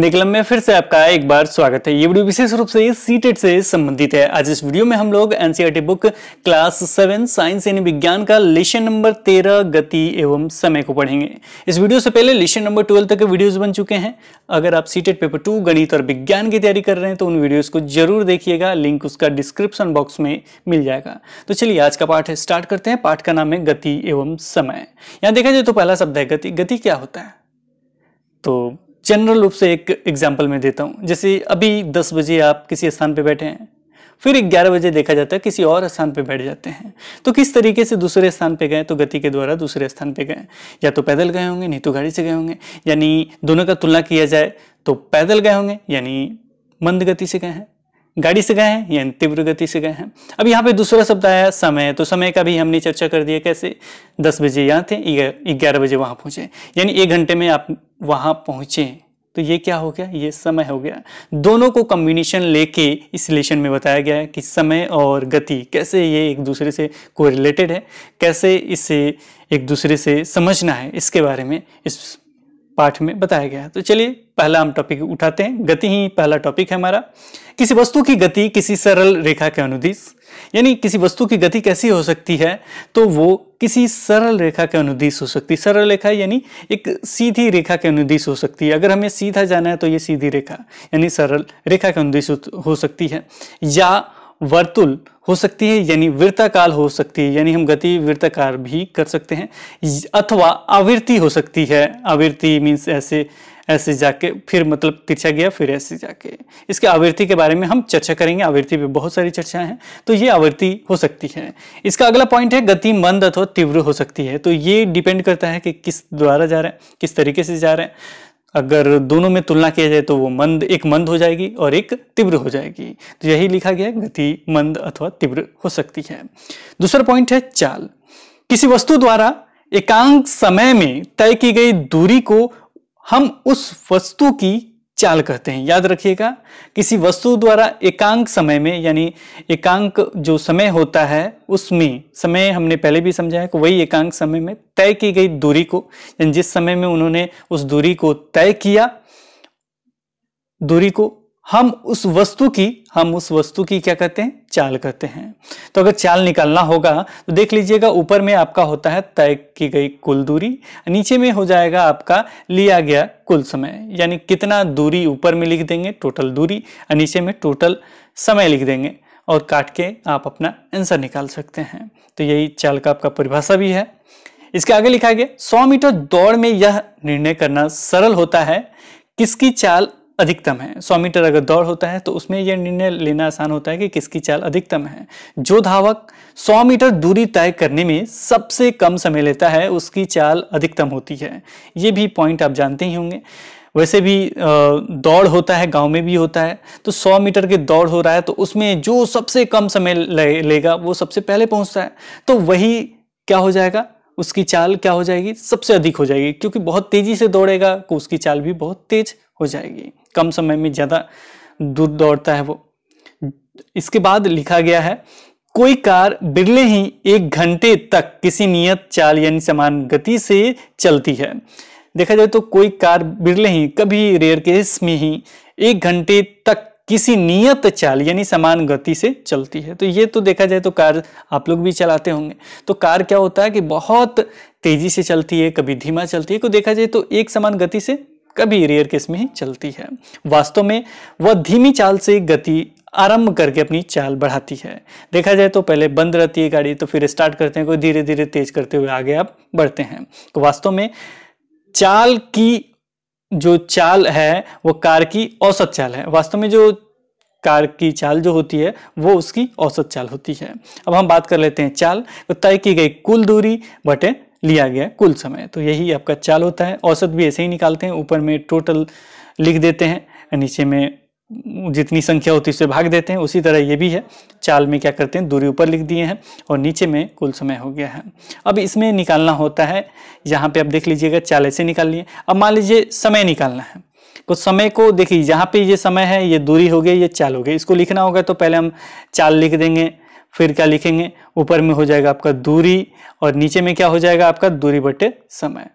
निकलम में फिर से आपका एक बार स्वागत है ये वीडियो विशेष रूप से सीटेट e से संबंधित है आज इस वीडियो में हम लोग NCERT book class seven science यानी विज्ञान का लेशन नंबर तेरह गति एवं समय को पढ़ेंगे इस वीडियो से पहले लेशन नंबर ट्वेल्व तक के वीडियोस बन चुके हैं अगर आप सीटेट पेपर टू गणित और विज्ञान की तैयारी कर रहे हैं तो उन वीडियोज को जरूर देखिएगा लिंक उसका डिस्क्रिप्शन बॉक्स में मिल जाएगा तो चलिए आज का पाठ स्टार्ट करते हैं पाठ का नाम है गति एवं समय यहाँ देखा जाए तो पहला शब्द है गति गति क्या होता है तो जनरल रूप से एक एग्जाम्पल मैं देता हूँ जैसे अभी दस बजे आप किसी स्थान पर बैठे हैं फिर ग्यारह बजे देखा जाता है किसी और स्थान पर बैठ जाते हैं तो किस तरीके से दूसरे स्थान पर गए तो गति के द्वारा दूसरे स्थान पर गए या तो पैदल गए होंगे नहीं तो गाड़ी से गए होंगे यानी दोनों का तुलना किया जाए तो पैदल गए होंगे यानी मंद गति से गए हैं गाड़ी से गए हैं या तीव्र गति से गए हैं अब यहाँ पे दूसरा शब्द आया समय तो समय का भी हमने चर्चा कर दिया कैसे दस बजे यहाँ थे ग्यारह बजे वहाँ पहुंचे यानी एक घंटे में आप वहाँ पहुंचे तो ये क्या हो गया ये समय हो गया दोनों को कम्बिनेशन लेके इस लेशन में बताया गया है कि समय और गति कैसे ये एक दूसरे से को रिलेटेड है कैसे इसे एक दूसरे से समझना है इसके बारे में इस पाठ में बताया गया है तो चलिए पहला हम टॉपिक उठाते हैं गति ही पहला टॉपिक है हमारा किसी वस्तु की गति किसी सरल रेखा के अनुदिश यानी किसी वस्तु की गति कैसी हो सकती है तो वो किसी सरल रेखा के अनुदिश हो सकती है सरल रेखा यानी एक सीधी रेखा के अनुदिश हो सकती है अगर हमें सीधा जाना है तो ये सीधी रेखा यानी सरल रेखा के अनुदिश हो सकती है या वर्तुल हो सकती है यानी वृत्ताकाल हो सकती है यानी हम गति वृत्ताकार भी कर सकते हैं अथवा आवृत्ति हो सकती है आवृत्ति मीन्स ऐसे ऐसे जाके फिर मतलब तिरछा गया फिर ऐसे जाके इसके आवृत्ति के बारे में हम चर्चा करेंगे आवृत्ति पे बहुत सारी चर्चाएं हैं तो ये आवृत्ति हो सकती है इसका अगला पॉइंट है गति मंद अथवा तीव्र हो सकती है तो ये डिपेंड करता है कि किस द्वारा जा रहे हैं किस तरीके से जा रहे हैं अगर दोनों में तुलना किया जाए तो वो मंद एक मंद हो जाएगी और एक तीव्र हो जाएगी तो यही लिखा गया है गति मंद अथवा तीव्र हो सकती है दूसरा पॉइंट है चाल किसी वस्तु द्वारा एकांक समय में तय की गई दूरी को हम उस वस्तु की चाल कहते हैं याद रखिएगा किसी वस्तु द्वारा एकांक समय में यानी एकांक जो समय होता है उसमें समय हमने पहले भी समझा है कि वही एकांक समय में तय की गई दूरी को यानी जिस समय में उन्होंने उस दूरी को तय किया दूरी को हम उस वस्तु की हम उस वस्तु की क्या कहते हैं चाल कहते हैं तो अगर चाल निकालना होगा तो देख लीजिएगा ऊपर में आपका होता है तय की गई कुल दूरी नीचे में हो जाएगा आपका लिया गया कुल समय यानी कितना दूरी ऊपर में लिख देंगे टोटल दूरी और नीचे में टोटल समय लिख देंगे और काट के आप अपना आंसर निकाल सकते हैं तो यही चाल का आपका परिभाषा भी है इसके आगे लिखा गया सौ मीटर दौड़ में यह निर्णय करना सरल होता है किसकी चाल अधिकतम है सौ मीटर अगर दौड़ होता है तो उसमें यह निर्णय लेना आसान होता है कि किसकी चाल अधिकतम है जो धावक 100 मीटर दूरी तय करने में सबसे कम समय लेता है उसकी चाल अधिकतम होती है ये भी पॉइंट आप जानते ही होंगे वैसे भी दौड़ होता है गांव में भी होता है तो 100 मीटर के दौड़ हो रहा है तो उसमें जो सबसे कम समय ले, लेगा वो सबसे पहले पहुंचता है तो वही क्या हो जाएगा उसकी चाल क्या हो जाएगी सबसे अधिक हो जाएगी क्योंकि बहुत तेजी से दौड़ेगा तो उसकी चाल भी बहुत तेज हो जाएगी कम समय में ज़्यादा दूर दौड़ता है वो इसके बाद लिखा गया है कोई कार बिरले ही एक घंटे तक किसी नियत चाल यानी समान गति से चलती है देखा जाए तो कोई कार बिरले ही कभी रेयर केस में ही एक घंटे तक किसी नियत चाल यानी समान गति से चलती है तो ये तो देखा जाए तो कार आप लोग भी चलाते होंगे तो कार क्या होता है कि बहुत तेजी से चलती है कभी धीमा चलती है को देखा जाए तो एक समान गति से कभी रेयर केस में ही चलती है वास्तव में वह धीमी चाल से गति आरंभ करके अपनी चाल बढ़ाती है देखा जाए तो पहले बंद रहती है गाड़ी तो फिर स्टार्ट करते हैं कोई धीरे धीरे तेज करते हुए आगे आप बढ़ते हैं तो वास्तव में चाल की जो चाल है वो कार की औसत चाल है वास्तव में जो कार की चाल जो होती है वो उसकी औसत चाल होती है अब हम बात कर लेते हैं चाल तो तय की गई कुल दूरी बटे लिया गया कुल समय तो यही आपका चाल होता है औसत भी ऐसे ही निकालते हैं ऊपर में टोटल लिख देते हैं नीचे में जितनी संख्या होती है उससे भाग देते हैं उसी तरह ये भी है चाल में क्या करते हैं दूरी ऊपर लिख दिए हैं और नीचे में कुल समय हो गया है अब इसमें निकालना होता है यहाँ पे आप देख लीजिएगा चाल ऐसे निकाल लिए अब मान लीजिए समय निकालना है तो समय को देखिए यहाँ पे ये समय है ये दूरी हो गई ये चाल हो गई इसको लिखना होगा तो पहले हम चाल लिख देंगे फिर क्या लिखेंगे ऊपर में हो जाएगा आपका दूरी और नीचे में क्या हो जाएगा आपका दूरी बटे समय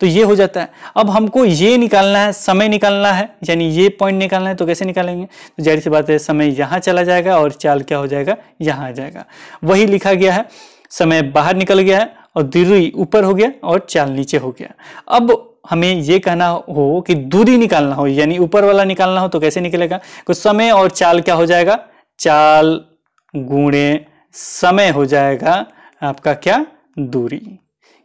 तो ये हो जाता है अब हमको ये निकालना है समय निकालना है यानी ये पॉइंट निकालना है तो कैसे निकालेंगे तो जाहिर सी बात है समय यहाँ चला जाएगा और चाल क्या हो जाएगा यहाँ आ जाएगा वही लिखा गया है समय बाहर निकल गया है और दूरी ऊपर हो गया और चाल नीचे हो गया अब हमें ये कहना हो कि दूरी निकालना हो यानी ऊपर वाला निकालना हो तो कैसे निकलेगा तो समय और चाल क्या हो जाएगा चाल गुणे समय हो जाएगा आपका क्या दूरी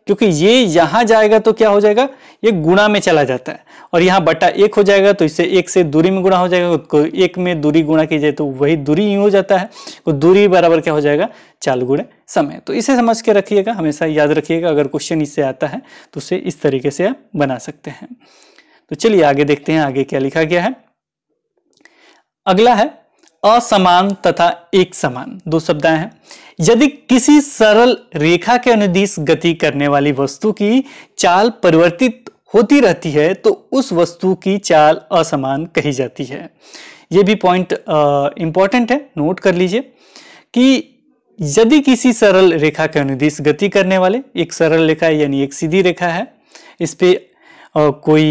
क्योंकि ये यहां जाएगा तो क्या हो जाएगा ये गुणा में चला जाता है और यहां बटा एक हो जाएगा तो इससे एक से दूरी में गुणा हो जाएगा तो एक में दूरी गुणा की जाए तो वही दूरी ही हो जाता है तो दूरी बराबर क्या हो जाएगा चाल गुणे समय तो इसे समझ के रखिएगा हमेशा याद रखिएगा अगर क्वेश्चन इससे आता है तो उसे इस तरीके से आप बना सकते हैं तो चलिए आगे देखते हैं आगे क्या लिखा गया है अगला है असमान तथा एक समान दो शब्द हैं यदि किसी सरल रेखा के अनुदेश गति करने वाली वस्तु की चाल परिवर्तित होती रहती है तो उस वस्तु की चाल असमान कही जाती है ये भी पॉइंट इंपॉर्टेंट है नोट कर लीजिए कि यदि किसी सरल रेखा के अनुदेश गति करने वाले एक सरल रेखा यानी एक सीधी रेखा है इस पर कोई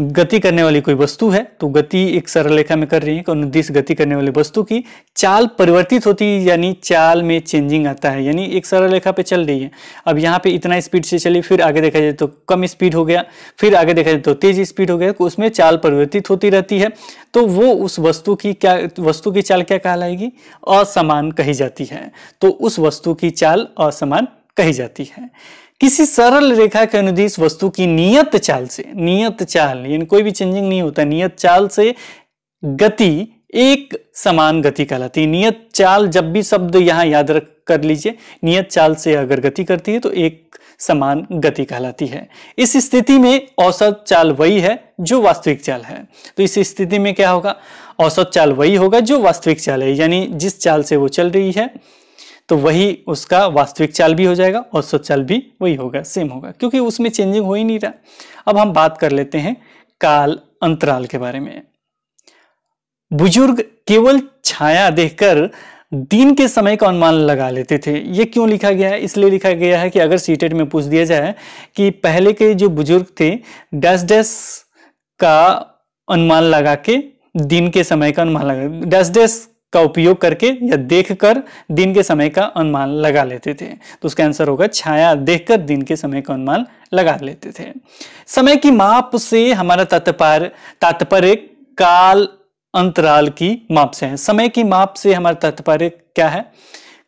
गति करने वाली कोई वस्तु है तो गति एक सरल रेखा में कर रही है अनुदिश गति करने वाली वस्तु की चाल परिवर्तित होती है यानी चाल में चेंजिंग आता है यानी एक सरल रेखा पे चल रही है अब यहाँ पे इतना स्पीड से चली फिर आगे देखा जाए तो कम स्पीड हो गया फिर आगे देखा जाए तो तेज स्पीड हो गया तो उसमें चाल परिवर्तित होती रहती है तो वो उस वस्तु की क्या वस्तु की चाल क्या कहलाएगी असमान कही जाती है तो उस वस्तु की चाल असमान कही जाती है किसी सरल रेखा के अनुदेश वस्तु की नियत चाल से नियत चाल यानी कोई भी चेंजिंग नहीं होता नियत चाल से गति एक समान गति कहलाती है नियत चाल जब भी शब्द यहाँ याद रख कर लीजिए नियत चाल से अगर गति करती है तो एक समान गति कहलाती है इस स्थिति में औसत चाल वही है जो वास्तविक चाल है तो इस स्थिति में क्या होगा औसत चाल वही होगा जो वास्तविक चाल है यानी जिस चाल से वो चल रही है तो वही उसका वास्तविक चाल भी हो जाएगा और चाल भी वही होगा सेम होगा क्योंकि उसमें चेंजिंग हो ही नहीं रहा अब हम बात कर लेते हैं काल अंतराल के बारे में बुजुर्ग केवल छाया देखकर दिन के समय का अनुमान लगा लेते थे ये क्यों लिखा गया है इसलिए लिखा गया है कि अगर सीटेट में पूछ दिया जाए कि पहले के जो बुजुर्ग थे डैश डैश का अनुमान लगा के दिन के समय का अनुमान लगा डैश डैश का उपयोग करके या देखकर दिन के समय का अनुमान लगा लेते थे तो उसका आंसर होगा छाया देखकर दिन के समय का अनुमान लगा लेते थे समय की माप से हमारा तात्पर्य तात्पर्य काल अंतराल की माप से है समय की माप से हमारा तात्पर्य क्या है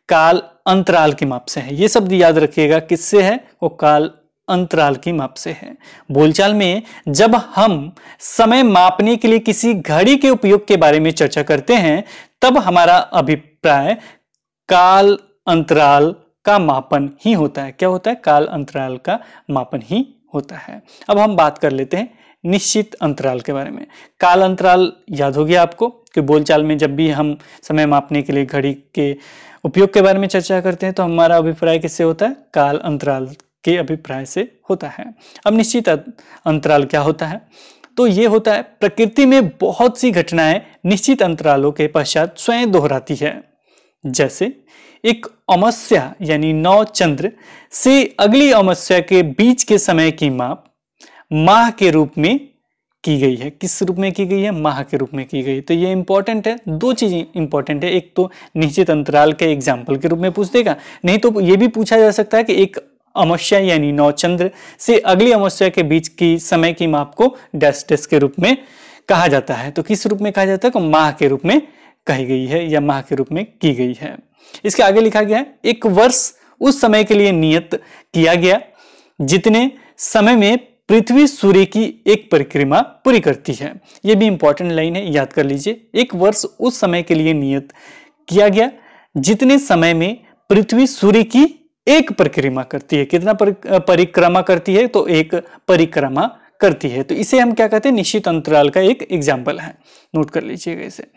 काल अंतराल की माप से है ये शब्द याद रखिएगा किससे है वो काल अंतराल की माप से है बोलचाल में जब हम समय मापने के लिए किसी घड़ी के उपयोग के बारे में चर्चा करते हैं तब हमारा अभिप्राय काल अंतराल का मापन ही होता है क्या होता है काल अंतराल का मापन ही होता है अब हम बात कर लेते हैं निश्चित अंतराल के बारे में काल अंतराल याद हो गया आपको कि बोलचाल में जब भी हम समय मापने के लिए घड़ी के उपयोग के बारे में चर्चा करते हैं तो हमारा अभिप्राय किससे होता है काल अंतराल के अभिप्राय से होता है अब निश्चित अंतराल क्या होता है तो ये होता है प्रकृति में बहुत सी घटनाएं निश्चित अंतरालों के पश्चात स्वयं दोहराती है जैसे एक अमस्या यानी नौ चंद्र से अगली अमस्या के बीच के समय की माप माह के रूप में की गई है किस रूप में की गई है माह के रूप में की गई तो ये इंपॉर्टेंट है दो चीज़ें इंपॉर्टेंट है एक तो निश्चित अंतराल के एग्जाम्पल के रूप में पूछ देगा नहीं तो ये भी पूछा जा सकता है कि एक अमावस्या यानी नौ चंद्र से अगली अमावस्या के बीच की समय की माप को डेस्टेस के रूप में कहा जाता है तो किस रूप में कहा जाता है तो माह के रूप में कही गई है या माह के रूप में की गई है इसके आगे लिखा गया है एक वर्ष उस समय के लिए नियत किया गया जितने समय में पृथ्वी सूर्य की एक परिक्रमा पूरी करती है यह भी इंपॉर्टेंट लाइन है याद कर लीजिए एक वर्ष उस समय के लिए नियत किया गया जितने समय में पृथ्वी सूर्य की एक परिक्रमा करती है कितना परिक्रमा करती है तो एक परिक्रमा करती है तो इसे हम क्या कहते हैं निश्चित अंतराल का एक एग्जाम्पल है नोट कर लीजिएगा इसे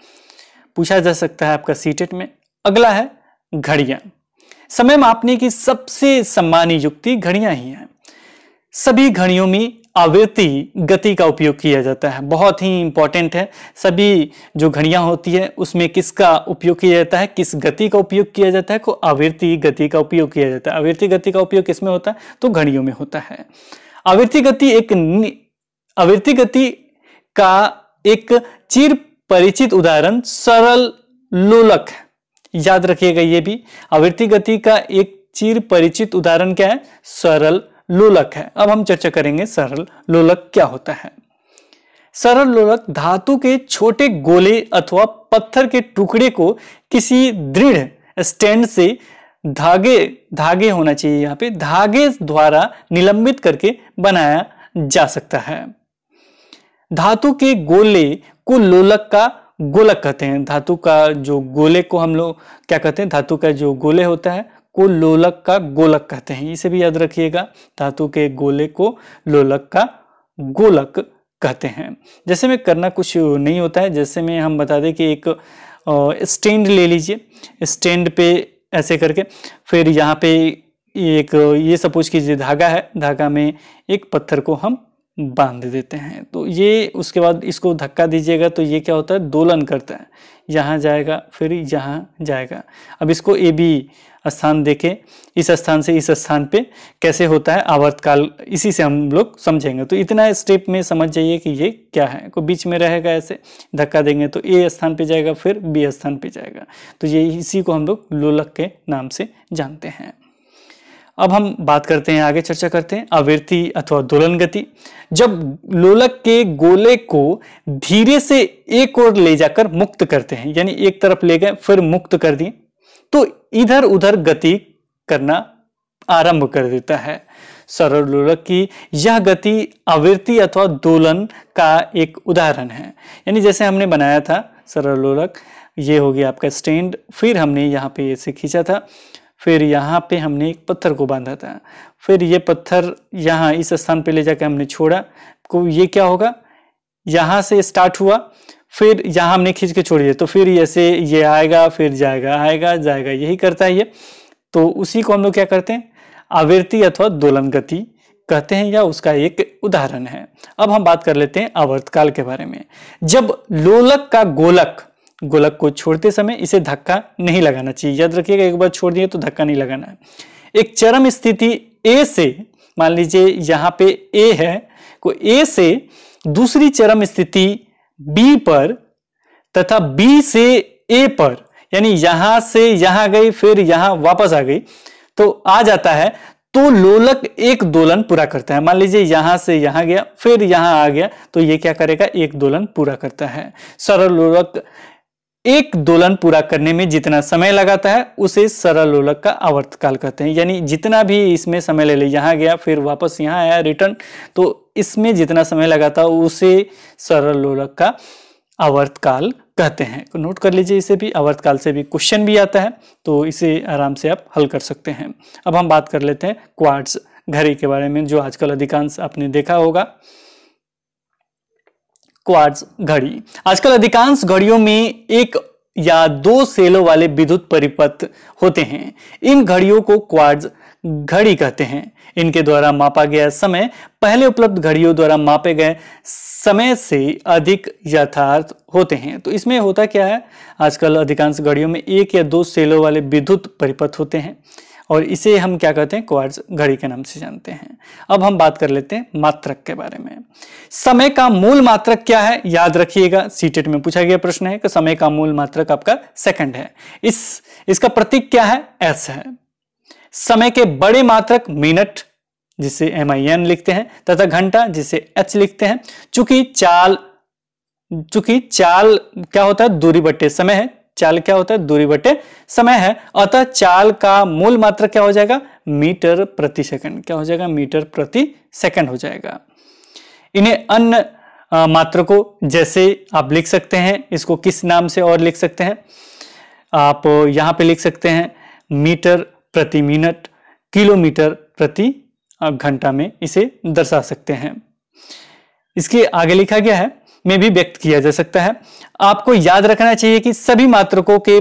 पूछा जा सकता है आपका सीटेट e में अगला है घड़िया समय मापने की सबसे सम्मानी युक्ति घड़िया ही है सभी घड़ियों में आवृत्ति गति का उपयोग किया जाता है बहुत ही इम्पॉर्टेंट है सभी जो घड़ियाँ होती है उसमें किसका उपयोग किया जाता है किस गति का उपयोग किया जाता है को आवृत्ति गति का उपयोग किया जाता है आवृत्ति गति का उपयोग किसमें होता है तो घड़ियों में होता है आवृत्ति गति एक आवृत्ति गति का एक चिर परिचित उदाहरण सरल लोलक याद रखिएगा ये भी आवृत्ति गति का एक चिर परिचित उदाहरण क्या है सरल लोलक है अब हम चर्चा करेंगे सरल लोलक क्या होता है सरल लोलक धातु के छोटे गोले अथवा पत्थर के टुकड़े को किसी दृढ़ स्टैंड से धागे धागे होना चाहिए यहाँ पे धागे द्वारा निलंबित करके बनाया जा सकता है धातु के गोले को लोलक का गोलक कहते हैं धातु का जो गोले को हम लोग क्या कहते हैं धातु का जो गोले होता है को लोलक का गोलक कहते हैं इसे भी याद रखिएगा धातु के गोले को लोलक का गोलक कहते हैं जैसे में करना कुछ नहीं होता है जैसे में हम बता दें कि एक स्टैंड ले लीजिए स्टैंड पे ऐसे करके फिर यहाँ पे एक ये सपोज कीजिए धागा है धागा में एक पत्थर को हम बांध देते हैं तो ये उसके बाद इसको धक्का दीजिएगा तो ये क्या होता है दोलन करता है यहाँ जाएगा फिर यहाँ जाएगा अब इसको ए बी स्थान देखें इस स्थान से इस स्थान पे कैसे होता है आवर्तकाल इसी से हम लोग समझेंगे तो इतना स्टेप में समझ जाइए कि ये क्या है को बीच में रहेगा ऐसे धक्का देंगे तो ए स्थान पे जाएगा फिर बी स्थान पे जाएगा तो ये इसी को हम लोग लोलक के नाम से जानते हैं अब हम बात करते हैं आगे चर्चा करते हैं आवृत्ति अथवा दोलन गति जब लोलक के गोले को धीरे से एक ओर ले जाकर मुक्त करते हैं यानी एक तरफ ले गए फिर मुक्त कर दिए तो इधर उधर गति करना आरंभ कर देता है सरल लोलक की यह गति आवृत्ति अथवा दोलन का एक उदाहरण है यानी जैसे हमने बनाया था सरल लोलक ये हो गया आपका स्टैंड फिर हमने यहाँ पे इसे खींचा था फिर यहाँ पे हमने एक पत्थर को बांधा था फिर ये पत्थर यहाँ इस स्थान पे ले जाकर हमने छोड़ा को ये क्या होगा यहाँ से स्टार्ट हुआ फिर यहाँ हमने खींच के छोड़िए तो फिर ऐसे ये आएगा फिर जाएगा आएगा जाएगा यही करता है ये तो उसी को हम लोग क्या करते हैं आवृत्ति अथवा दोलन गति कहते हैं या उसका एक उदाहरण है अब हम बात कर लेते हैं आवर्तकाल के बारे में जब लोलक का गोलक गोलक को छोड़ते समय इसे धक्का नहीं लगाना चाहिए याद रखिएगा एक बार छोड़ दिए तो धक्का नहीं लगाना है एक चरम स्थिति ए से मान लीजिए यहाँ पे ए है को ए से दूसरी चरम स्थिति बी पर तथा बी से ए पर यानी यहां से यहां गई फिर यहां वापस आ गई तो आ जाता है तो लोलक एक दोलन पूरा करता है मान लीजिए यहां से यहां गया फिर यहां आ गया तो ये क्या करेगा एक दोलन पूरा करता है सरल लोलक एक दोलन पूरा करने में जितना समय लगाता है उसे सरल लोलक का आवर्त काल कहते हैं यानी जितना भी इसमें समय ले ले यहाँ गया फिर वापस यहाँ आया रिटर्न तो इसमें जितना समय लगाता है उसे सरल लोलक का आवर्त काल कहते हैं नोट तो कर लीजिए इसे भी आवर्त काल से भी क्वेश्चन भी आता है तो इसे आराम से आप हल कर सकते हैं अब हम बात कर लेते हैं क्वार्ट्स घड़ी के बारे में जो आजकल अधिकांश आपने देखा होगा क्वार्ट्ज घड़ी आजकल अधिकांश घड़ियों में एक या दो सेलों वाले विद्युत परिपथ होते हैं इन घड़ियों को क्वार्ट्ज घड़ी कहते हैं इनके द्वारा मापा गया समय पहले उपलब्ध घड़ियों द्वारा मापे गए समय से अधिक यथार्थ होते हैं तो इसमें होता क्या है आजकल अधिकांश घड़ियों में एक या दो सेलों वाले विद्युत परिपथ होते हैं और इसे हम क्या कहते हैं क्वार्ट्ज घड़ी के नाम से जानते हैं अब हम बात कर लेते हैं मात्रक के बारे में समय का मूल मात्रक क्या है याद रखिएगा सीटेट में पूछा गया प्रश्न है कि समय का मूल मात्रक आपका सेकंड है इस इसका प्रतीक क्या है एस है समय के बड़े मात्रक मिनट जिसे एम आई एन लिखते हैं तथा घंटा जिसे एच लिखते हैं चूंकि चाल चूंकि चाल क्या होता है दूरी बट्टे समय है चाल क्या होता है दूरी बटे समय है अतः चाल का मूल मात्र क्या हो जाएगा मीटर प्रति सेकंड क्या हो जाएगा मीटर प्रति सेकंड हो जाएगा इन्हें अन्य मात्र को जैसे आप लिख सकते हैं इसको किस नाम से और लिख सकते हैं आप यहां पे लिख सकते हैं मीटर प्रति मिनट किलोमीटर प्रति घंटा में इसे दर्शा सकते हैं इसके आगे लिखा गया है में भी व्यक्त किया जा सकता है आपको याद रखना चाहिए कि सभी मात्रकों के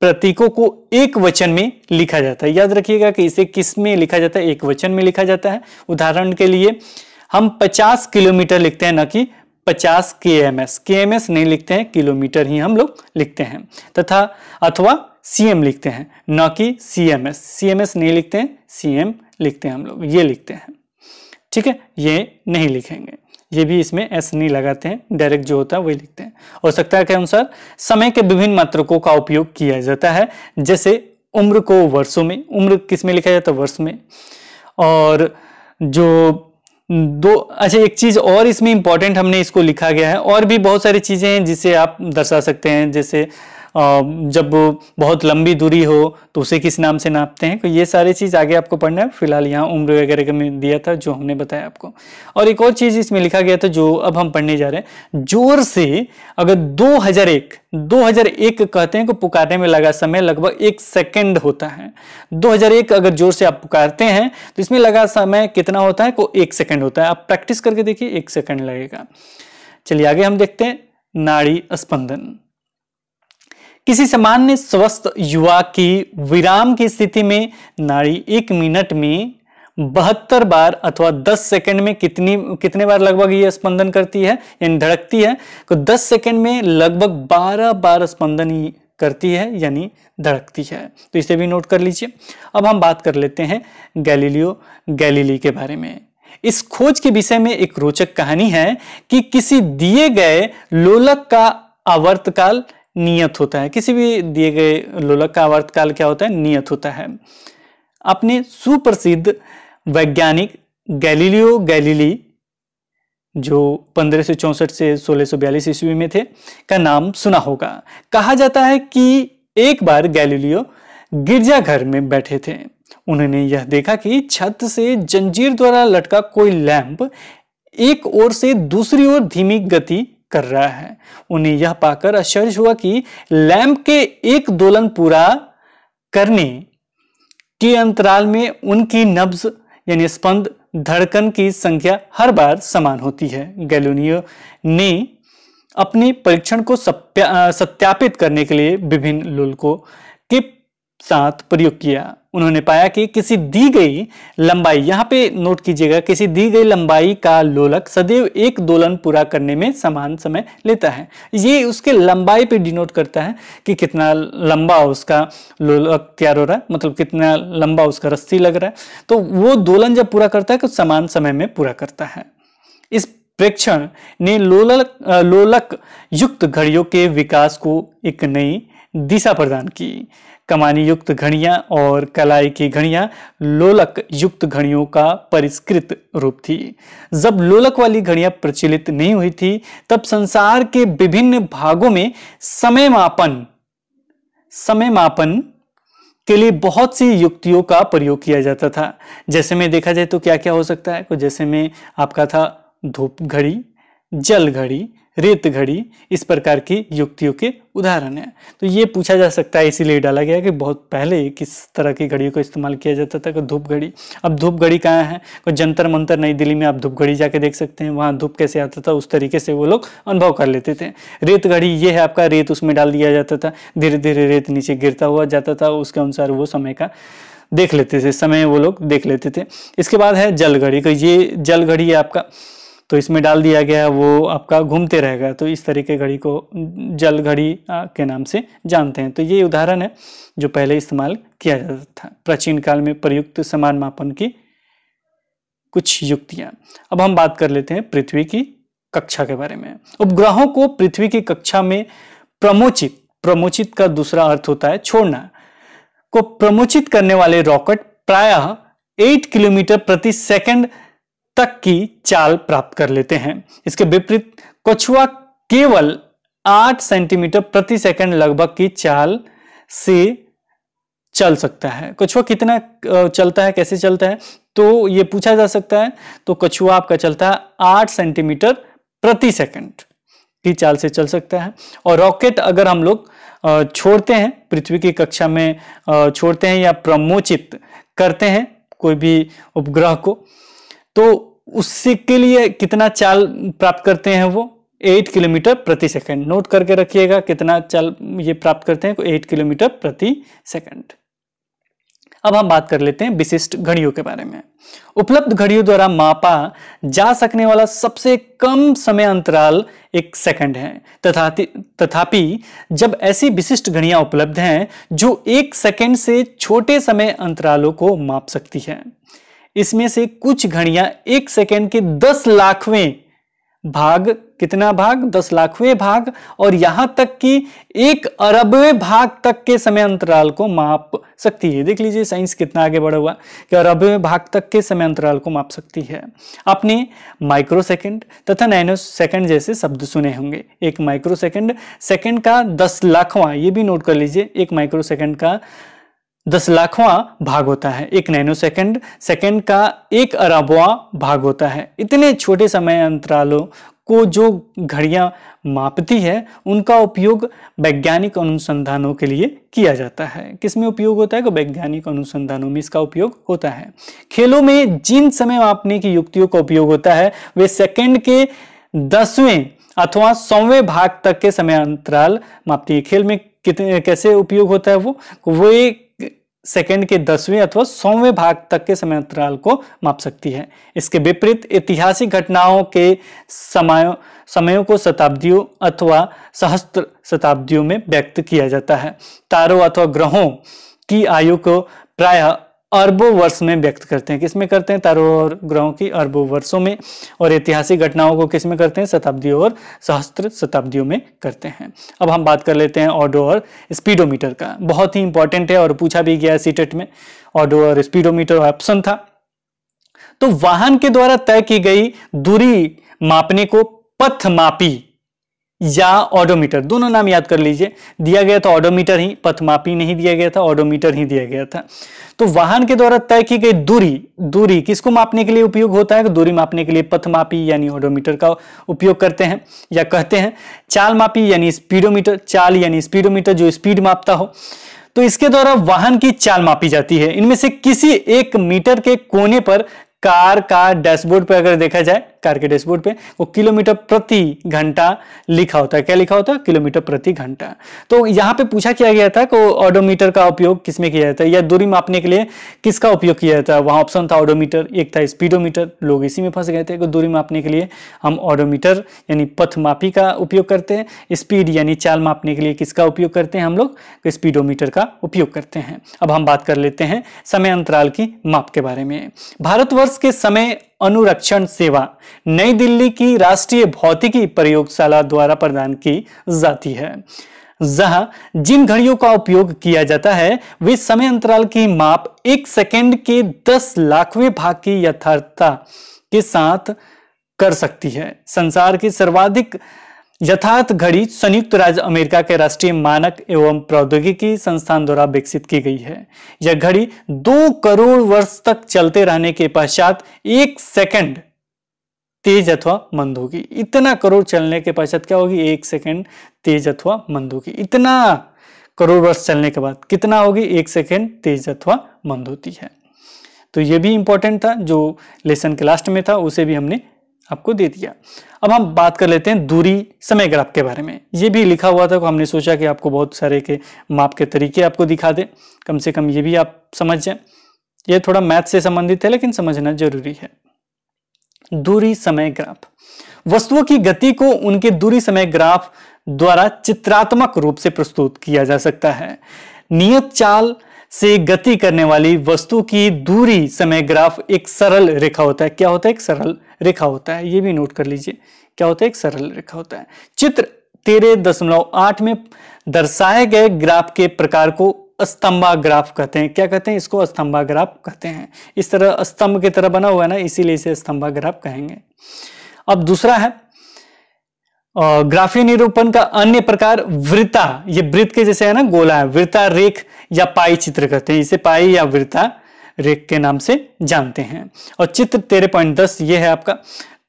प्रतीकों को एक वचन में लिखा जाता है याद रखिएगा कि इसे किस में लिखा जाता है एक वचन में लिखा जाता है उदाहरण के लिए हम 50 किलोमीटर लिखते हैं न कि 50 के M S K M S नहीं लिखते हैं किलोमीटर ही हम लोग लिखते हैं तथा अथवा सी एम लिखते हैं न कि C M S C M S नहीं लिखते हैं सी एम लिखते हैं हम लोग ये लिखते हैं ठीक है ये नहीं लिखेंगे ये भी इसमें एस नहीं लगाते हैं डायरेक्ट जो होता है वही लिखते हैं और सकता के अनुसार समय के विभिन्न मात्रकों का उपयोग किया जाता है जैसे उम्र को वर्षों में उम्र किस में लिखा जाता है वर्ष में और जो दो अच्छा एक चीज़ और इसमें इम्पॉर्टेंट हमने इसको लिखा गया है और भी बहुत सारी चीज़ें हैं जिसे आप दर्शा सकते हैं जैसे जब बहुत लंबी दूरी हो तो उसे किस नाम से नापते हैं तो ये सारी चीज़ आगे आपको पढ़ना है फिलहाल यहाँ उम्र वगैरह मैं दिया था जो हमने बताया आपको और एक और चीज़ इसमें लिखा गया था जो अब हम पढ़ने जा रहे हैं जोर से अगर 2001 2001 कहते हैं को तो पुकारने में लगा समय लगभग एक सेकेंड होता है एक अगर जोर से आप पुकारते हैं तो इसमें लगा समय कितना होता है को तो एक सेकेंड होता है आप प्रैक्टिस करके देखिए एक सेकेंड लगेगा चलिए आगे हम देखते हैं नाड़ी स्पंदन किसी सामान्य स्वस्थ युवा की विराम की स्थिति में नाड़ी एक मिनट में बहत्तर बार अथवा 10 सेकंड में कितनी कितने बार लगभग ये स्पंदन करती है यानी धड़कती है तो 10 सेकंड में लगभग 12 बार स्पंदन करती है यानी धड़कती है तो इसे भी नोट कर लीजिए अब हम बात कर लेते हैं गैलीलियो गैलीली के बारे में इस खोज के विषय में एक रोचक कहानी है कि किसी दिए गए लोलक का आवर्तकाल नियत होता है किसी भी दिए गए लोलक का आवर्तकाल क्या होता है नियत होता है अपने सुप्रसिद्ध वैज्ञानिक गैलीलियो गैलीली जो पंद्रह सौ से सोलह सौ बयालीस ईस्वी में थे का नाम सुना होगा कहा जाता है कि एक बार गैलीलियो गिरजाघर में बैठे थे उन्होंने यह देखा कि छत से जंजीर द्वारा लटका कोई लैंप एक ओर से दूसरी ओर धीमी गति कर रहा है उन्हें यह पाकर आश्चर्य हुआ कि लैम्प के एक दोलन पूरा करने के अंतराल में उनकी नब्ज यानी स्पंद धड़कन की संख्या हर बार समान होती है गैलोनियो ने अपने परीक्षण को सत्यापित करने के लिए विभिन्न लोलकों साथ प्रयोग किया उन्होंने पाया कि किसी दी गई लंबाई यहाँ पे नोट कीजिएगा किसी दी गई लंबाई का लोलक सदैव एक दोलन पूरा करने में समान समय लेता है ये उसके लंबाई पे डिनोट करता है कि कितना लंबा उसका लोलक तैयार हो रहा है मतलब कितना लंबा उसका रस्सी लग रहा है तो वो दोलन जब पूरा करता है तो समान समय में पूरा करता है इस प्रेक्षण ने लोलक लोलक युक्त घड़ियों के विकास को एक नई दिशा प्रदान की कमानी युक्त घड़ियां और कलाई की घड़ियां लोलक युक्त घड़ियों का परिष्कृत रूप थी जब लोलक वाली घड़ियां प्रचलित नहीं हुई थी तब संसार के विभिन्न भागों में समय मापन समय मापन के लिए बहुत सी युक्तियों का प्रयोग किया जाता था जैसे में देखा जाए तो क्या क्या हो सकता है जैसे में आपका था धूप घड़ी जल घड़ी रेत घड़ी इस प्रकार की युक्तियों के उदाहरण है तो ये पूछा जा सकता है इसीलिए डाला गया कि बहुत पहले किस तरह की घड़ियों का इस्तेमाल किया जाता था धूप घड़ी अब धूप घड़ी कहाँ है कोई जंतर मंतर नई दिल्ली में आप धूप घड़ी जाके देख सकते हैं वहाँ धूप कैसे आता था उस तरीके से वो लोग अनुभव कर लेते थे रेत घड़ी ये है आपका रेत उसमें डाल दिया जाता था धीरे धीरे रेत नीचे गिरता हुआ जाता था उसके अनुसार वो समय का देख लेते थे समय वो लोग देख लेते थे इसके बाद है जल घड़ी तो ये जल घड़ी आपका तो इसमें डाल दिया गया है वो आपका घूमते रहेगा तो इस तरीके घड़ी को जल घड़ी के नाम से जानते हैं तो ये उदाहरण है जो पहले इस्तेमाल किया जाता था प्राचीन काल में प्रयुक्त समान मापन की कुछ युक्तियां अब हम बात कर लेते हैं पृथ्वी की कक्षा के बारे में उपग्रहों को पृथ्वी की कक्षा में प्रमोचित प्रमोचित का दूसरा अर्थ होता है छोड़ना को प्रमोचित करने वाले रॉकेट प्रायः 8 किलोमीटर प्रति सेकंड तक की चाल प्राप्त कर लेते हैं इसके विपरीत कछुआ केवल 8 सेंटीमीटर प्रति सेकंड लगभग की चाल से चल सकता है कछुआ कितना चलता है कैसे चलता है तो ये पूछा जा सकता है तो कछुआ आपका चलता है आठ सेंटीमीटर प्रति सेकंड की चाल से चल सकता है और रॉकेट अगर हम लोग छोड़ते हैं पृथ्वी की कक्षा में छोड़ते हैं या प्रमोचित करते हैं कोई भी उपग्रह को तो उससे के लिए कितना चाल प्राप्त करते हैं वो एट किलोमीटर प्रति सेकंड नोट करके रखिएगा कितना चाल ये प्राप्त करते हैं एट किलोमीटर प्रति सेकंड अब हम बात कर लेते हैं विशिष्ट घड़ियों के बारे में उपलब्ध घड़ियों द्वारा मापा जा सकने वाला सबसे कम समय अंतराल एक सेकंड है तथा तथापि जब ऐसी विशिष्ट घड़ियां उपलब्ध हैं जो एक सेकंड से छोटे समय अंतरालों को माप सकती है इसमें से कुछ घड़ियां एक सेकेंड के दस लाखवें भाग कितना भाग दस लाखवें भाग और यहां तक कि एक अरबवें भाग तक के समय अंतराल को माप सकती है देख लीजिए साइंस कितना आगे बढ़ा हुआ कि अरबवें भाग तक के समय अंतराल को माप सकती है आपने माइक्रो तथा नैनो सेकेंड जैसे शब्द सुने होंगे एक माइक्रो सेकेंड का दस लाखवा ये भी नोट कर लीजिए एक माइक्रो का दस लाखवा भाग होता है एक नैनो सेकेंड सेकेंड का एक अरबवा भाग होता है इतने छोटे समय अंतरालों को जो घड़िया मापती है उनका उपयोग वैज्ञानिक अनुसंधानों के लिए किया जाता है किसमें उपयोग होता है वैज्ञानिक अनुसंधानों में इसका उपयोग होता है खेलों में जिन समय मापने की युक्तियों का उपयोग होता है वे सेकेंड के दसवें अथवा सौवें भाग तक के समय अंतराल मापती है खेल में कितने कैसे उपयोग होता है वो वे सेकंड के दसवें अथवा सौवें भाग तक के समय अंतराल को माप सकती है इसके विपरीत ऐतिहासिक घटनाओं के समय समयों को शताब्दियों अथवा सहस्त्र शताब्दियों में व्यक्त किया जाता है तारों अथवा ग्रहों की आयु को प्रायः अरबों वर्ष में व्यक्त करते हैं किसमें करते हैं तारों और ग्रहों की अरबों वर्षों में और ऐतिहासिक घटनाओं को किसमें करते हैं शताब्दियों और सहस्त्र शताब्दियों में करते हैं अब हम बात कर लेते हैं ऑडो और स्पीडोमीटर का बहुत ही इंपॉर्टेंट है और पूछा भी गया सीटेट e में ऑडो और स्पीडोमीटर ऑप्शन था तो वाहन के द्वारा तय की गई दूरी मापने को पथ मापी या ऑडोमीटर दोनों नाम याद कर लीजिए दिया गया था ऑडोमीटर ही पथमापी नहीं दिया गया था ऑडोमीटर ही दिया गया था तो वाहन के द्वारा तय की गई दूरी दूरी किसको मापने के लिए उपयोग होता है दूरी मापने के लिए पथमापी यानी ऑडोमीटर का उपयोग करते हैं या कहते हैं चाल मापी यानी स्पीडोमीटर चाल यानी स्पीडोमीटर जो स्पीड मापता हो तो इसके द्वारा वाहन की चाल मापी जाती है इनमें से किसी एक मीटर के कोने पर कार का डैशबोर्ड पर अगर देखा जाए कार के डैशबोर्ड पे वो किलोमीटर प्रति घंटा लिखा होता है क्या लिखा होता है किलोमीटर प्रति घंटा तो यहाँ पे पूछा किया गया था कि ऑडोमीटर का उपयोग किसमें किया जाता है या दूरी मापने के लिए किसका उपयोग किया जाता है वहाँ ऑप्शन था ऑडोमीटर एक था स्पीडोमीटर लोग इसी में फंस गए थे दूरी मापने के लिए हम ऑडोमीटर यानी पथ मापी का उपयोग करते हैं स्पीड यानी चाल मापने के लिए किसका उपयोग करते हैं हम लोग स्पीडोमीटर का उपयोग करते हैं अब हम बात कर लेते हैं समय अंतराल की माप के बारे में भारतवर्ष के समय अनुरक्षण सेवा नई दिल्ली की राष्ट्रीय भौतिकी प्रयोगशाला द्वारा प्रदान की जाती है जहां जिन घड़ियों का उपयोग किया जाता है वे समय अंतराल की माप एक सेकेंड के दस लाखवें भाग की यथार्थता के साथ कर सकती है संसार की सर्वाधिक यथार्थ घड़ी संयुक्त राज्य अमेरिका के राष्ट्रीय मानक एवं प्रौद्योगिकी संस्थान द्वारा विकसित की गई है यह घड़ी दो करोड़ वर्ष तक चलते रहने के पश्चात एक सेकंड तेज अथवा मंद होगी इतना करोड़ चलने के पश्चात क्या होगी एक सेकेंड तेज अथवा मंद होगी इतना करोड़ वर्ष चलने के बाद कितना होगी एक सेकेंड तेज अथवा मंद होती है तो ये भी इंपॉर्टेंट था जो लेसन के लास्ट में था उसे भी हमने आपको दे दिया अब हम बात कर लेते हैं दूरी समय ग्राफ के बारे में ये भी लिखा हुआ था हमने सोचा कि आपको बहुत सारे के माप के तरीके आपको दिखा दें कम से कम ये भी आप समझ जाए ये थोड़ा मैथ से संबंधित है लेकिन समझना जरूरी है दूरी समय ग्राफ वस्तुओं की गति को उनके दूरी समय ग्राफ द्वारा चित्रात्मक रूप से प्रस्तुत किया जा सकता है नियत चाल से गति करने वाली वस्तु की दूरी समय ग्राफ एक सरल रेखा होता है क्या होता है एक सरल रेखा होता है ये भी नोट कर लीजिए क्या होता है एक सरल रेखा होता है चित्र तेरह दशमलव आठ में दर्शाए गए ग्राफ के प्रकार को स्तंभा ग्राफ कहते हैं क्या कहते हैं इसको स्तंभा ग्राफ कहते हैं इस तरह स्तंभ की तरह बना हुआ है ना इसीलिए इसे स्तंभा ग्राफ कहेंगे अब दूसरा है ग्राफीय निरूपण का अन्य प्रकार वृता ये वृत्त के जैसे है ना गोला है वृता रेख या पाई चित्र कहते हैं इसे पाई या वृता रेख के नाम से जानते हैं और चित्र तेरह पॉइंट दस ये है आपका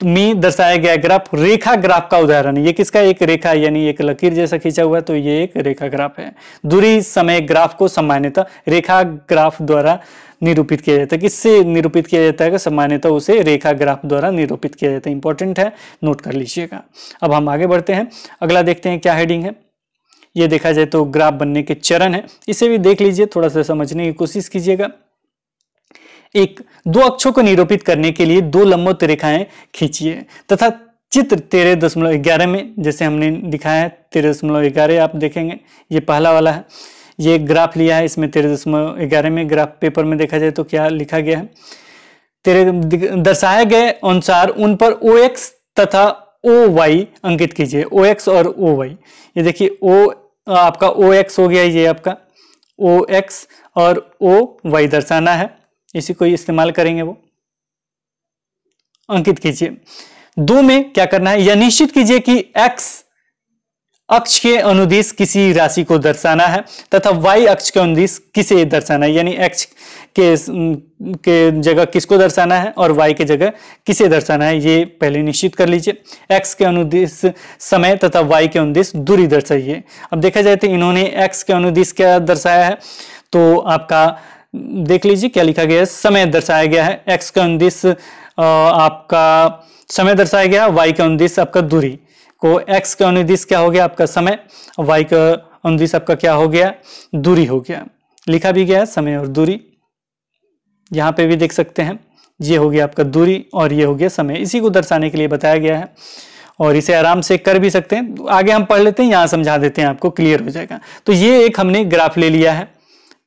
में दर्शाया गया ग्राफ रेखा ग्राफ का उदाहरण ये किसका एक रेखा यानी एक लकीर जैसा खींचा हुआ है तो ये एक रेखा ग्राफ है दूरी समय ग्राफ को सामान्यतः रेखा ग्राफ द्वारा निरूपित किया जाता है किससे निरूपित किया जाता है सामान्यतः उसे रेखा ग्राफ द्वारा निरूपित किया जाता है इंपॉर्टेंट है नोट कर लीजिएगा अब हम आगे बढ़ते हैं अगला देखते हैं क्या हेडिंग है ये देखा जाए तो ग्राफ बनने के चरण है इसे भी देख लीजिए थोड़ा सा समझने की कोशिश कीजिएगा एक दो अक्षों को निरूपित करने के लिए दो लंबो रेखाएं खींचिए तथा चित्र तेरह दशमलव ग्यारह में जैसे हमने दिखाया है तेरह दशमलव ग्यारह आप देखेंगे ये पहला वाला है ये ग्राफ लिया है इसमें तेरह दशमलव ग्यारह में ग्राफ पेपर में देखा जाए तो क्या लिखा गया है तेरह दर्शाए गए अनुसार उन पर ओ एक्स तथा ओ वाई अंकित कीजिए ओ एक्स और ओ वाई ये देखिए ओ आपका ओ एक्स हो गया ये आपका ओ एक्स और ओ वाई दर्शाना है इसी को इस्तेमाल करेंगे वो अंकित कीजिए दो में क्या करना है यह निश्चित कीजिए कि x अक्ष के अनुदिश किसी राशि को दर्शाना है तथा y अक्ष के अनुदिश किसे दर्शाना है यानी x के के जगह किसको दर्शाना है और y के जगह किसे दर्शाना है ये पहले निश्चित कर लीजिए x के अनुदिश समय तथा y के अनुदिश दूरी दर्शाइए अब देखा जाए तो इन्होंने x के अनुदिश क्या दर्शाया है तो आपका देख लीजिए क्या लिखा गया है समय दर्शाया गया है एक्स का उन्दिस आपका समय दर्शाया गया वाई का उन्दिस आपका दूरी को एक्स का उन्दिस क्या हो गया आपका समय वाई का उन्दिस आपका क्या हो गया दूरी हो गया लिखा भी गया है समय और दूरी यहाँ पे भी देख सकते हैं ये हो गया आपका दूरी और ये हो गया समय इसी को दर्शाने के लिए बताया गया है और इसे आराम से कर भी सकते हैं आगे हम पढ़ लेते हैं यहाँ समझा देते हैं आपको क्लियर हो जाएगा तो ये एक हमने ग्राफ ले लिया है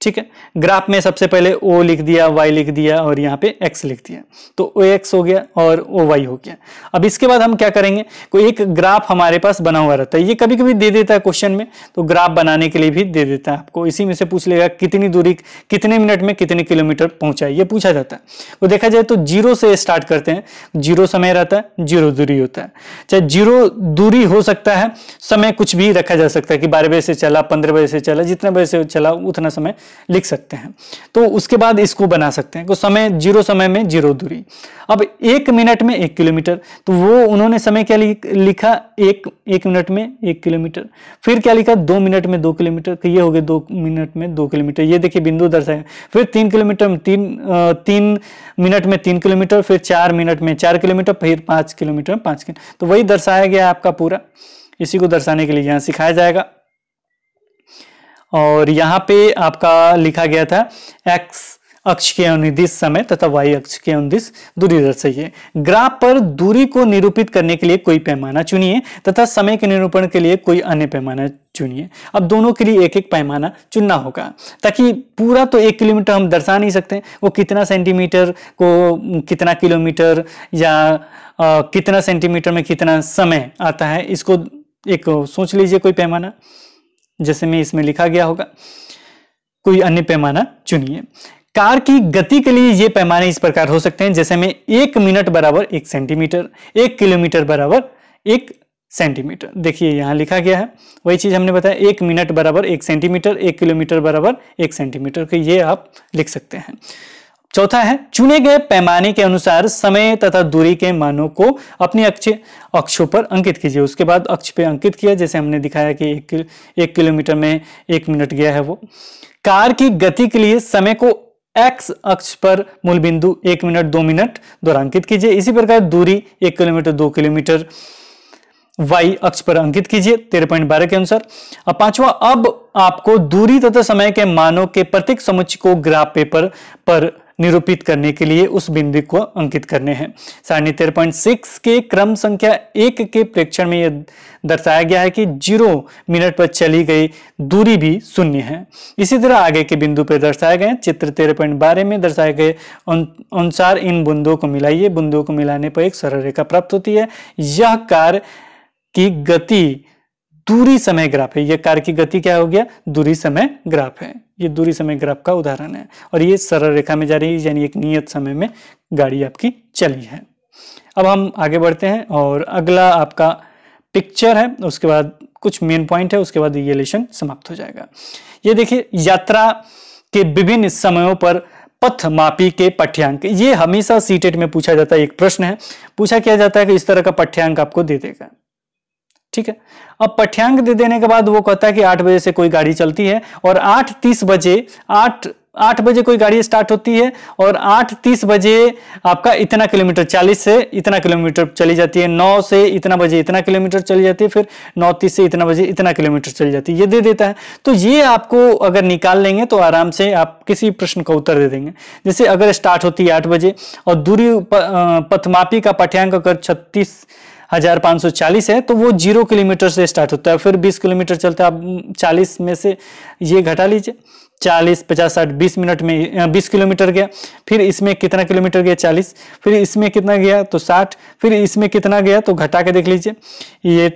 ठीक है ग्राफ में सबसे पहले ओ लिख दिया वाई लिख दिया और यहाँ पे एक्स लिख दिया तो ओ एक्स हो गया और ओ वाई हो गया अब इसके बाद हम क्या करेंगे कोई एक ग्राफ हमारे पास बना हुआ रहता है ये कभी कभी दे देता है क्वेश्चन में तो ग्राफ बनाने के लिए भी दे देता है आपको इसी में से पूछ लेगा कितनी दूरी कितने मिनट में कितने किलोमीटर पहुंचा है ये पूछा जाता है तो देखा जाए तो जीरो से स्टार्ट करते हैं जीरो समय रहता है जीरो दूरी होता है चाहे जीरो दूरी हो सकता है समय कुछ भी रखा जा सकता है कि बारह बजे से चला पंद्रह बजे से चला जितने बजे से चला उतना समय लिख सकते हैं तो उसके बाद इसको बना सकते हैं तो समय जीरो समय में जीरो दूरी अब एक मिनट में एक किलोमीटर तो वो उन्होंने समय क्या लिखा एक एक मिनट में एक किलोमीटर फिर क्या लिखा दो मिनट में दो किलोमीटर तो ये हो गए दो मिनट में दो किलोमीटर ये देखिए बिंदु दर्शाए फिर तीन किलोमीटर में तीन तीन मिनट में तीन किलोमीटर फिर चार मिनट में चार किलोमीटर फिर पाँच किलोमीटर में पाँच किलोमीटर तो वही दर्शाया गया आपका पूरा इसी को दर्शाने के लिए यहाँ सिखाया जाएगा और यहाँ पे आपका लिखा गया था एक्स अक्ष के अनुदिश समय तथा वाई अक्ष के अनुदिश दूरी दर्शाइए ग्राफ पर दूरी को निरूपित करने के लिए कोई पैमाना चुनिए तथा समय के निरूपण के लिए कोई अन्य पैमाना चुनिए अब दोनों के लिए एक एक पैमाना चुनना होगा ताकि पूरा तो एक किलोमीटर हम दर्शा नहीं सकते वो कितना सेंटीमीटर को कितना किलोमीटर या आ, कितना सेंटीमीटर में कितना समय आता है इसको एक सोच लीजिए कोई पैमाना जैसे में इसमें लिखा गया होगा कोई अन्य पैमाना चुनिए कार की गति के लिए ये पैमाने इस प्रकार हो सकते हैं जैसे में एक मिनट बराबर एक सेंटीमीटर एक किलोमीटर बराबर एक सेंटीमीटर देखिए यहाँ लिखा गया है वही चीज़ हमने बताया एक मिनट बराबर एक सेंटीमीटर एक किलोमीटर बराबर एक सेंटीमीटर के ये आप लिख सकते हैं चौथा है चुने गए पैमाने के अनुसार समय तथा दूरी के मानों को अपने अक्ष अक्षों पर अंकित कीजिए उसके बाद अक्ष पे अंकित किया जैसे हमने दिखाया कि एक, एक किलोमीटर में एक मिनट गया है वो कार की गति के लिए समय को एक्स अक्ष पर मूल बिंदु एक मिनट दो मिनट द्वारा अंकित कीजिए इसी प्रकार दूरी एक किलोमीटर दो किलोमीटर वाई अक्ष पर अंकित कीजिए तेरह पॉइंट बारह के अनुसार अब पांचवा अब आपको दूरी तथा समय के मानों के प्रत्येक समुच्च को ग्राफ पेपर पर निरूपित करने के लिए उस बिंदु को अंकित करने हैं सारणी तेरह पॉइंट सिक्स के क्रम संख्या एक के प्रेक्षण में यह दर्शाया गया है कि जीरो मिनट पर चली गई दूरी भी शून्य है इसी तरह आगे के बिंदु पर दर्शाए गए चित्र तेरह पॉइंट बारह में दर्शाए गए अनुसार इन बुंदों को मिलाइए बूंदों को मिलाने पर एक सरल रेखा प्राप्त होती है यह कार्य की गति दूरी समय ग्राफ है यह कार की गति क्या हो गया दूरी समय ग्राफ है ये दूरी समय ग्राफ का उदाहरण है और ये सरल रेखा में जा रही है यानी एक नियत समय में गाड़ी आपकी चली है अब हम आगे बढ़ते हैं और अगला आपका पिक्चर है उसके बाद कुछ मेन पॉइंट है उसके बाद ये लेशन समाप्त हो जाएगा ये देखिए यात्रा के विभिन्न समयों पर पथ मापी के पाठ्यांक ये हमेशा सीटेट e में पूछा जाता है एक प्रश्न है पूछा किया जाता है कि इस तरह का पाठ्यांक आपको दे देगा ठीक है अब पठ्यांक दे देने के बाद वो कहता है कि आठ बजे से कोई गाड़ी चलती है और आठ तीस बजे आठ आठ बजे कोई गाड़ी स्टार्ट होती है और आठ तीस बजे आपका इतना किलोमीटर चालीस से इतना किलोमीटर चली जाती है नौ से इतना बजे इतना किलोमीटर चली जाती है फिर नौ तीस से इतना बजे इतना किलोमीटर चली जाती है ये दे देता है तो ये आपको अगर निकाल लेंगे तो आराम से आप किसी प्रश्न का उत्तर दे देंगे जैसे अगर स्टार्ट होती है आठ बजे और दूरी पथमापी का पाठ्यांक अगर छत्तीस 1540 है तो वो जीरो किलोमीटर से स्टार्ट होता है फिर 20 किलोमीटर चलता है आप 40 में से ये घटा लीजिए 40 50 साठ 20 मिनट में 20 किलोमीटर गया फिर इसमें कितना किलोमीटर गया 40 फिर इसमें कितना गया तो 60 फिर इसमें कितना गया तो घटा के देख लीजिए ये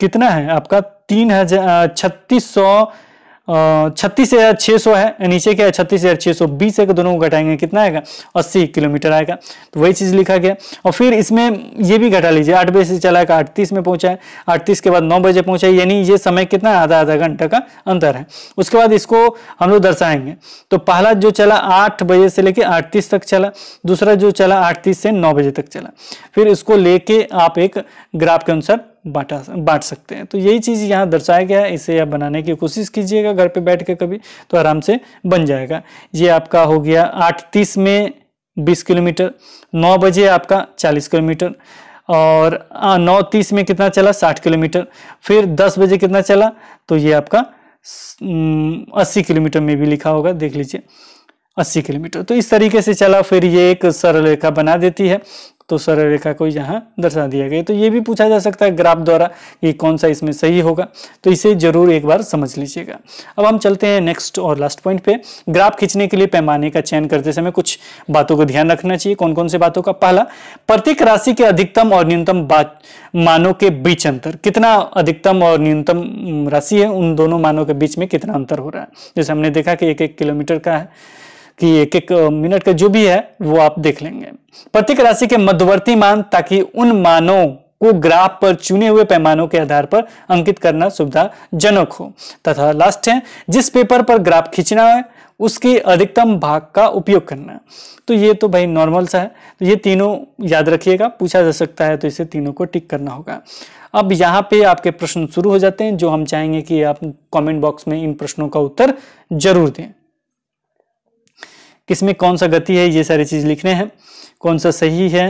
कितना है आपका तीन हजार छत्तीस सौ छत्तीस हजार छः सौ है नीचे क्या है छत्तीस हजार छः सौ बीस है दोनों को घटाएंगे कितना आएगा अस्सी किलोमीटर आएगा तो वही चीज़ लिखा गया और फिर इसमें ये भी घटा लीजिए आठ बजे से चला का अड़तीस में पहुंचा है अड़तीस के बाद नौ बजे पहुंचा है यानी ये समय कितना आधा आधा घंटा का अंतर है उसके बाद इसको हम लोग दर्शाएंगे तो पहला जो चला आठ बजे से लेकर अड़तीस तक चला दूसरा जो चला अड़तीस से नौ बजे तक चला फिर इसको लेके आप एक ग्राफ के अनुसार बांटा बांट सकते हैं तो यही चीज़ यहाँ दर्शाया गया है इसे आप बनाने की कोशिश कीजिएगा घर पे बैठ के कभी तो आराम से बन जाएगा ये आपका हो गया आठ तीस में बीस किलोमीटर नौ बजे आपका चालीस किलोमीटर और नौ तीस में कितना चला साठ किलोमीटर फिर दस बजे कितना चला तो ये आपका अस्सी किलोमीटर में भी लिखा होगा देख लीजिए अस्सी किलोमीटर तो इस तरीके से चला फिर ये एक सरल रेखा बना देती है तो सरल रेखा को यहाँ दर्शा दिया गया तो ये भी पूछा जा सकता है ग्राफ द्वारा कि कौन सा इसमें सही होगा तो इसे जरूर एक बार समझ लीजिएगा अब हम चलते हैं नेक्स्ट और लास्ट पॉइंट पे ग्राफ खींचने के लिए पैमाने का चयन करते समय कुछ बातों को ध्यान रखना चाहिए कौन कौन से बातों का पहला प्रत्येक राशि के अधिकतम और न्यूनतम मानों के बीच अंतर कितना अधिकतम और न्यूनतम राशि है उन दोनों मानों के बीच में कितना अंतर हो रहा है जैसे हमने देखा कि एक एक किलोमीटर का है कि एक एक मिनट का जो भी है वो आप देख लेंगे प्रत्येक राशि के मध्यवर्ती मान ताकि उन मानों को ग्राफ पर चुने हुए पैमानों के आधार पर अंकित करना सुविधाजनक हो तथा लास्ट है जिस पेपर पर ग्राफ खींचना है उसके अधिकतम भाग का उपयोग करना तो ये तो भाई नॉर्मल सा है तो ये तीनों याद रखिएगा पूछा जा सकता है तो इसे तीनों को टिक करना होगा अब यहाँ पे आपके प्रश्न शुरू हो जाते हैं जो हम चाहेंगे कि आप कमेंट बॉक्स में इन प्रश्नों का उत्तर जरूर दें किस में कौन सा गति है ये सारी चीज़ लिखने हैं कौन सा सही है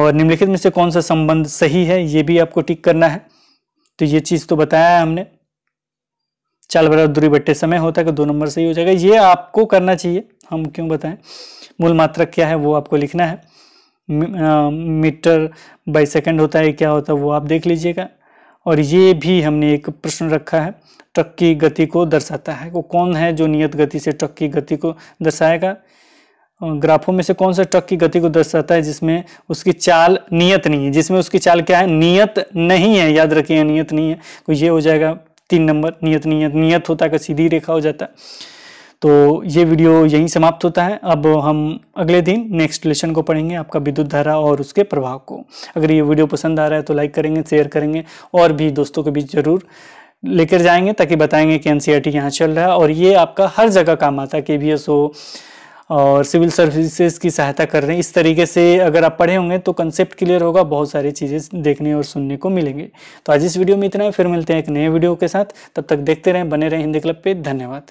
और निम्नलिखित में से कौन सा संबंध सही है ये भी आपको टिक करना है तो ये चीज़ तो बताया है हमने चाल बराबर दूरी बट्टे समय होता है कि दो नंबर सही हो जाएगा ये आपको करना चाहिए हम क्यों बताएं मूल मात्रक क्या है वो आपको लिखना है मीटर बाई सेकेंड होता है क्या होता है वो आप देख लीजिएगा और ये भी हमने एक प्रश्न रखा है ट्रक की गति को दर्शाता है वो कौन है जो नियत गति से ट्रक की गति को दर्शाएगा ग्राफों में से कौन सा ट्रक की गति को दर्शाता है जिसमें उसकी चाल नियत नहीं है जिसमें उसकी चाल क्या है नियत नहीं है याद रखिए नियत नहीं है तो ये हो जाएगा तीन नंबर नियत नियत नियत होता है सीधी रेखा हो जाता है तो ये वीडियो यहीं समाप्त होता है अब हम अगले दिन नेक्स्ट लेसन को पढ़ेंगे आपका विद्युत धारा और उसके प्रभाव को अगर ये वीडियो पसंद आ रहा है तो लाइक करेंगे शेयर करेंगे और भी दोस्तों के बीच ज़रूर लेकर जाएंगे ताकि बताएंगे कि एन सी e यहाँ चल रहा है और ये आपका हर जगह काम आता है के बी एस हो और सिविल सर्विसेज की सहायता कर रहे हैं इस तरीके से अगर आप पढ़े होंगे तो कंसेप्ट क्लियर होगा बहुत सारी चीज़ें देखने और सुनने को मिलेंगे तो आज इस वीडियो में इतना है फिर मिलते हैं एक नए वीडियो के साथ तब तक देखते रहें बने रहें हिंदी क्लब पे धन्यवाद